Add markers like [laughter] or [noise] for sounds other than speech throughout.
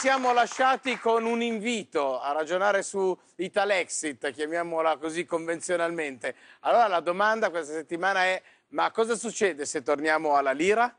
siamo lasciati con un invito a ragionare su Italexit, chiamiamola così convenzionalmente. Allora la domanda questa settimana è ma cosa succede se torniamo alla lira?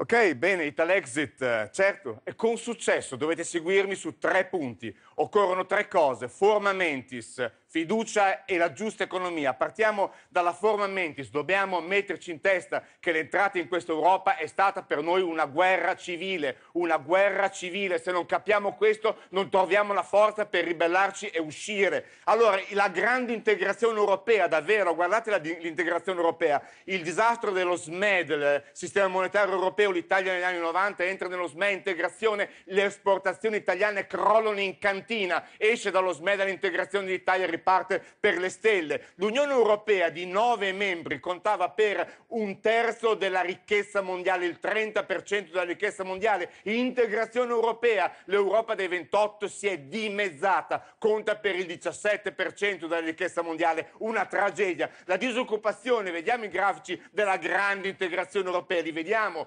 Ok, bene, Italexit, eh, certo, è con successo dovete seguirmi su tre punti. Occorrono tre cose, forma mentis, fiducia e la giusta economia. Partiamo dalla forma mentis, dobbiamo metterci in testa che l'entrata in questa Europa è stata per noi una guerra civile, una guerra civile. Se non capiamo questo non troviamo la forza per ribellarci e uscire. Allora, la grande integrazione europea, davvero, guardate la, l'integrazione europea, il disastro dello SME, del sistema monetario europeo, l'Italia negli anni 90 entra nello SME, integrazione, le esportazioni italiane crollano in cantina, esce dallo SME dall'integrazione dell'Italia che parte per le stelle. L'Unione Europea di nove membri contava per un terzo della ricchezza mondiale, il 30% della ricchezza mondiale. Integrazione europea, l'Europa dei 28 si è dimezzata, conta per il 17% della ricchezza mondiale, una tragedia. La disoccupazione, vediamo i grafici della grande integrazione europea, li vediamo?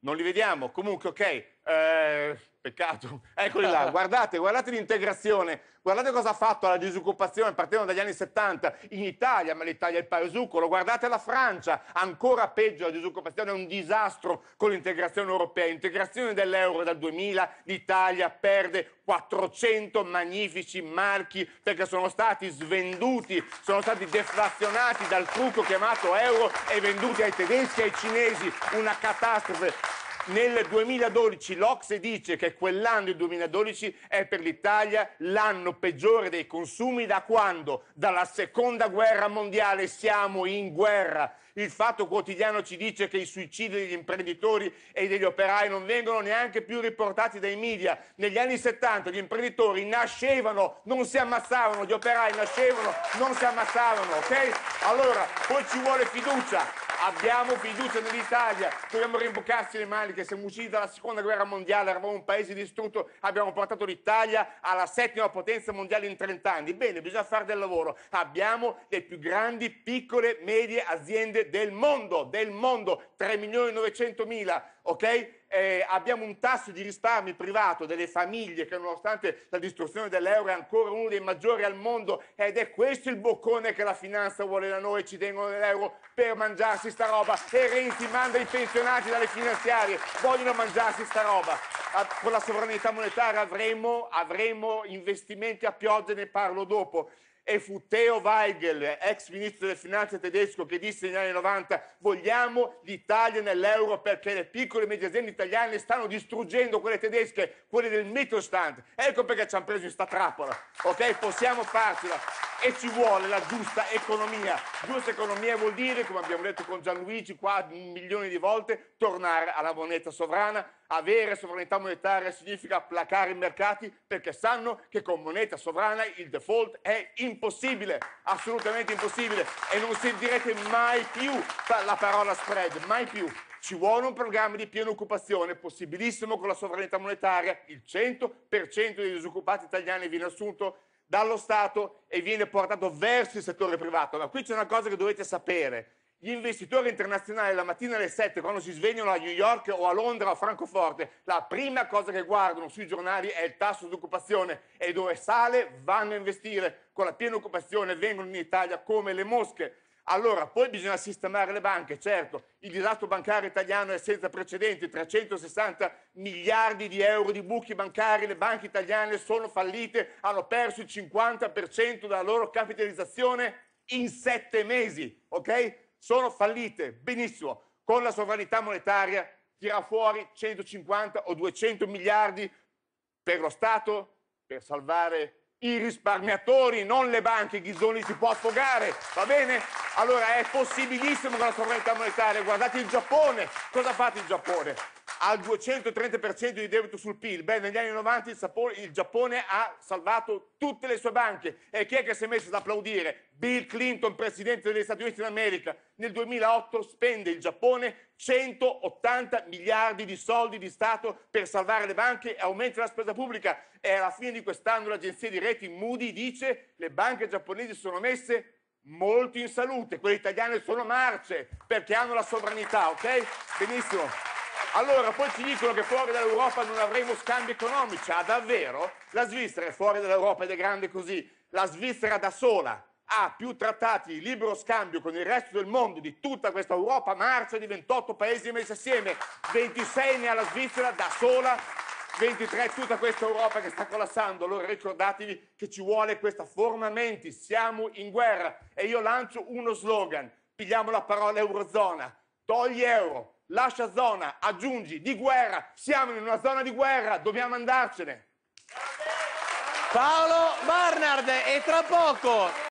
Non li vediamo? Comunque, ok. Eh Peccato. [laughs] Eccoli là, [laughs] guardate, guardate l'integrazione, guardate cosa ha fatto la disoccupazione, partendo dagli anni 70 in Italia, ma l'Italia è il paesucolo, guardate la Francia, ancora peggio la disoccupazione, è un disastro con l'integrazione europea, integrazione dell'euro dal 2000, l'Italia perde 400 magnifici marchi perché sono stati svenduti, sono stati deflazionati dal trucco chiamato euro e venduti ai tedeschi e ai cinesi, una catastrofe nel 2012 l'Ocse dice che quell'anno, il 2012, è per l'Italia l'anno peggiore dei consumi da quando? Dalla seconda guerra mondiale siamo in guerra. Il Fatto Quotidiano ci dice che i suicidi degli imprenditori e degli operai non vengono neanche più riportati dai media. Negli anni 70 gli imprenditori nascevano, non si ammazzavano, gli operai nascevano, non si ammazzavano, ok? Allora, poi ci vuole fiducia. Abbiamo fiducia nell'Italia, dobbiamo rimboccarci le maniche, siamo usciti dalla seconda guerra mondiale, eravamo un paese distrutto, abbiamo portato l'Italia alla settima potenza mondiale in 30 anni. Bene, bisogna fare del lavoro. Abbiamo le più grandi piccole e medie aziende del mondo, del mondo, 3 milioni e 900 mila, ok? eh, abbiamo un tasso di risparmio privato delle famiglie che nonostante la distruzione dell'euro è ancora uno dei maggiori al mondo ed è questo il boccone che la finanza vuole da noi, ci tengono l'euro per mangiarsi sta roba e Renzi manda i pensionati dalle finanziarie, vogliono mangiarsi sta roba. Con la sovranità monetaria avremo, avremo investimenti a pioggia, ne parlo dopo e fu Theo Weigel, ex ministro delle finanze tedesco, che disse negli anni 90 vogliamo l'Italia nell'euro perché le piccole e medie aziende italiane stanno distruggendo quelle tedesche, quelle del Mittelstand. Ecco perché ci hanno preso in sta trappola, ok? Possiamo farcela e ci vuole la giusta economia. Giusta economia vuol dire, come abbiamo detto con Gianluigi qua milioni di volte, tornare alla moneta sovrana. Avere sovranità monetaria significa placare i mercati perché sanno che con moneta sovrana il default è impossibile, assolutamente impossibile. E non sentirete mai più la parola spread, mai più. Ci vuole un programma di piena occupazione, possibilissimo con la sovranità monetaria. Il 100% dei disoccupati italiani viene assunto dallo Stato e viene portato verso il settore privato. Ma qui c'è una cosa che dovete sapere. Gli investitori internazionali la mattina alle 7 quando si svegliano a New York o a Londra o a Francoforte, la prima cosa che guardano sui giornali è il tasso di occupazione e dove sale vanno a investire. Con la piena occupazione vengono in Italia come le mosche. Allora, poi bisogna sistemare le banche, certo, il disastro bancario italiano è senza precedenti, 360 miliardi di euro di buchi bancari, le banche italiane sono fallite, hanno perso il 50% della loro capitalizzazione in sette mesi, ok? Sono fallite, benissimo, con la sovranità monetaria tira fuori 150 o 200 miliardi per lo Stato per salvare i risparmiatori, non le banche, Ghisoni si può affogare, va bene? Allora è possibilissimo con la sovranità monetaria, guardate il Giappone, cosa ha fatto il Giappone? al 230% di debito sul PIL. Beh, negli anni 90 il, Sapone, il, Giappone ha salvato tutte le sue banche. E chi è che si è messo ad applaudire? Bill Clinton, presidente degli Stati Uniti d'America. Nel 2008 spende il Giappone 180 miliardi di soldi di Stato per salvare le banche e aumenta la spesa pubblica. E alla fine di quest'anno l'agenzia di rating Moody dice che le banche giapponesi sono messe molto in salute, quelle italiane sono marce perché hanno la sovranità, ok? Benissimo. Allora, poi ci dicono che fuori dall'Europa non avremo scambi economici. Ah, davvero? La Svizzera è fuori dall'Europa ed è grande così. La Svizzera da sola ha più trattati di libero scambio con il resto del mondo di tutta questa Europa, marcia di 28 paesi messi assieme, 26 ne ha la Svizzera da sola, 23 tutta questa Europa che sta collassando. Allora ricordatevi che ci vuole questa forma menti, siamo in guerra e io lancio uno slogan, pigliamo la parola Eurozona, togli euro, lascia zona, aggiungi di guerra, siamo in una zona di guerra, dobbiamo andarcene. Paolo Barnard e tra poco